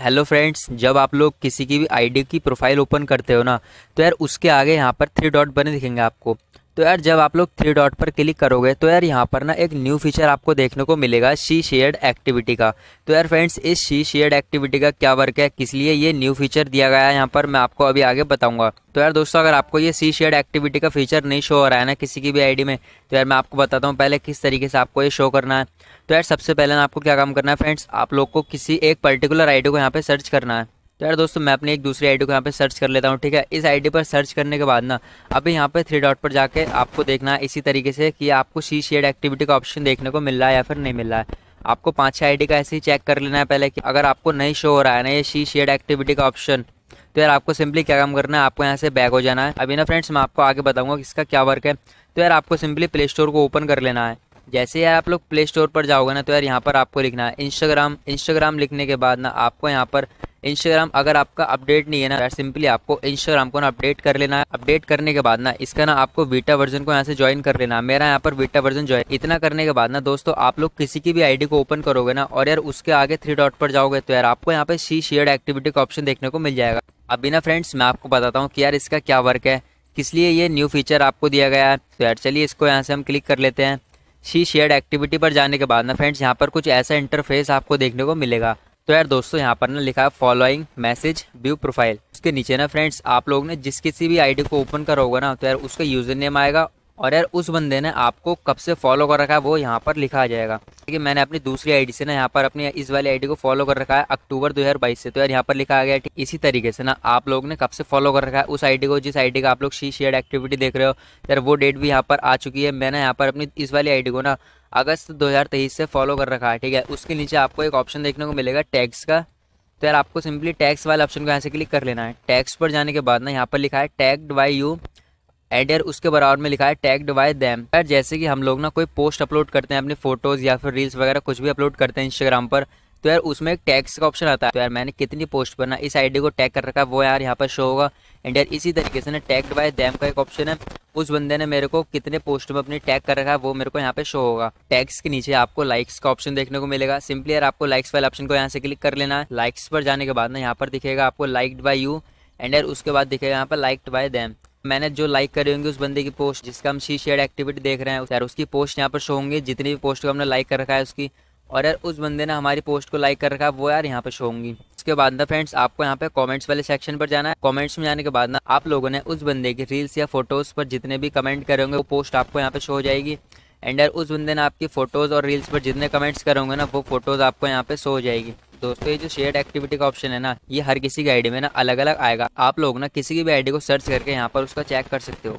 hello friends जब आप लोग किसी की भी आईडी की प्रोफाइल ओपन करते हो ना तो यार उसके आगे यहाँ पर थ्री डॉट बने दिखेंगे आपको तो यार जब आप लोग थ्री डॉट पर क्लिक करोगे तो यार यहाँ पर ना एक न्यू फीचर आपको देखने को मिलेगा शी शेयर्ड एक्टिविटी का तो यार फ्रेंड्स इस शी शेयर्ड एक्टिविटी का क्या वर्क है किस लिए ये न्यू फीचर दिया गया है यहाँ पर मैं आपको अभी आगे बताऊंगा तो यार दोस्तों अगर आपको ये सी शेयर्ड एक्टिविटी का फीचर नहीं शो हो रहा है ना किसी की भी आईडी में तो यार मैं आपको बताता हूँ पहले किस तरीके से आपको ये शो करना है तो यार सबसे पहले ना आपको क्या काम करना है फ्रेंड्स आप लोग को किसी एक पर्टिकुलर आईडी को यहाँ पे सर्च करना है तो यार दोस्तों मैं अपनी एक दूसरी आईडी को यहाँ पे सर्च कर लेता हूँ ठीक है इस आईडी पर सर्च करने के बाद ना अभी यहाँ पे थ्री डॉट पर जाके आपको देखना है इसी तरीके से कि आपको सी शेड एक्टिविटी का ऑप्शन देखने को मिल रहा है या फिर नहीं मिल रहा है आपको पाँच छः डी का ऐसे ही चेक कर लेना है पहले कि अगर आपको नहीं शो हो रहा है ना ये सी शेड एक्टिविटी का ऑप्शन तो यार आपको सिंपली क्या काम करना है आपको यहाँ से बैक हो जाना है अभी ना फ्रेंड्स मैं आपको आगे बताऊँगा कि इसका क्या वर्क है तो यार आपको सिंपली प्ले स्टोर को ओपन कर लेना है जैसे यार आप लोग प्ले स्टोर पर जाओगे ना तो यार यहाँ पर आपको लिखना है इंस्टाग्राम इंस्टाग्राम लिखने के बाद ना आपको यहाँ पर इंस्टाग्राम अगर आपका अपडेट नहीं है ना सिंपली तो आपको इंस्टाग्राम को ना अपडेट कर लेना है अपडेट करने के बाद ना इसका ना आपको वीटा वर्जन को यहाँ से ज्वाइन कर लेना मेरा यहाँ पर वीटा वर्जन ज्वाइन इतना करने के बाद ना दोस्तों आप लोग किसी की भी आईडी को ओपन करोगे ना और यार उसके आगे थ्री डॉट पर जाओगे तो यार आपको यहाँ पे सी शेयर एक्टिविटी का ऑप्शन देखने को मिल जाएगा अभी ना फ्रेंड्स मैं आपको बताता हूँ कि यार इसका क्या वर्क है किस लिए ये न्यू फीचर आपको दिया गया है तो यार चलिए इसको यहाँ से हम क्लिक कर लेते हैं सी शेयर्ड एक्टिविटी पर जाने के बाद ना फ्रेंड्स यहाँ पर कुछ ऐसा इंटरफेस आपको देखने को मिलेगा तो यार दोस्तों यहाँ पर ना लिखा है फॉलोइंग मैसेज व्यू प्रोफाइल उसके नीचे ना फ्रेंड्स आप लोग ने जिस किसी भी आईडी को ओपन करा होगा ना तो यार उसका यूज़र नेम आएगा और यार उस बंदे ने आपको कब से फॉलो कर रखा है वो यहाँ पर लिखा आ जाएगा क्योंकि मैंने अपनी दूसरी आईडी से ना यहाँ पर अपनी इस वाली आईडी को फॉलो कर रखा है अक्टूबर 2022 से तो यार यहाँ पर लिखा आ गया है इसी तरीके से ना आप लोग ने कब से फॉलो कर रखा है उस आईडी को जिस आईडी का आप लोग शी शेयर एक्टिविटी देख रहे हो यार वो डेट भी यहाँ पर आ चुकी है मैंने यहाँ पर अपनी इस वाली आई को ना अगस्त 2023 से फॉलो कर रखा है ठीक है उसके नीचे आपको एक ऑप्शन देखने को मिलेगा टैक्स का तो यार आपको सिंपली टैक्स वाले ऑप्शन को यहाँ से क्लिक कर लेना है टैक्स पर जाने के बाद ना यहाँ पर लिखा है टैक्ड बाई यू एंड यार उसके बराबर में लिखा है टैक्ड बाय दैम यार जैसे कि हम लोग ना कोई पोस्ट अपलोड करते हैं अपने फोटोज़ या फिर रील्स वगैरह कुछ भी अपलोड करते हैं इंस्टाग्राम पर तो यार उसमें एक टैक्स का ऑप्शन आता है तो यार मैंने कितनी पोस्ट पर ना इस आईडी को टैग कर रखा है वो यार यहाँ पर शो होगा एंड यार इसी तरीके से ना टैक्ड बाय दैम का एक ऑप्शन है उस बंदे ने मेरे को कितने पोस्ट में अपनी टैग कर रखा है वो मेरे को यहाँ पे शो होगा टैग्स के नीचे आपको लाइक्स का ऑप्शन देखने को मिलेगा सिंपली यार आपको लाइक्स वाले ऑप्शन को यहाँ से क्लिक कर लेना है लाइक्स पर जाने के बाद ना यहाँ पर दिखेगा आपको लाइक्ड बाय यू एंड यार उसके बाद दिखेगा यहाँ पर लाइक्ड बाय दैम मैंने जो लाइक करी होंगी उस बंदे की पोस्ट जिसका हम सी शेयर एक्टिविटी देख रहे हैं यार उसकी पोस्ट यहाँ पर शो होंगी जितनी भी पोस्ट को हमने लाइक कर रखा है उसकी और यार उस बंदे ने हमारी पोस्ट को लाइक कर रखा है वो यार यहाँ पे शो होंगी उसके बाद ना फ्रेंड्स आपको यहाँ पे कमेंट्स वाले सेक्शन पर जाना है कमेंट्स में जाने के बाद ना आप लोगों ने उस बंदे की रील्स या फोटोज पर जितने भी कमेंट करेंगे वो पोस्ट आपको यहाँ पे शो हो जाएगी एंड यार उस बंदे ने आपकी फोटोज और रील्स पर जितने कमेंट्स करेंगे ना वो फोटोज आपको यहाँ पे शो हो जाएगी दोस्तों ये जो शेयर एक्टिविटी का ऑप्शन है ना ये हर किसी की आईडी में ना अलग अलग आएगा आप लोग ना किसी की भी आईडी को सर्च करके यहाँ पर उसका चेक कर सकते हो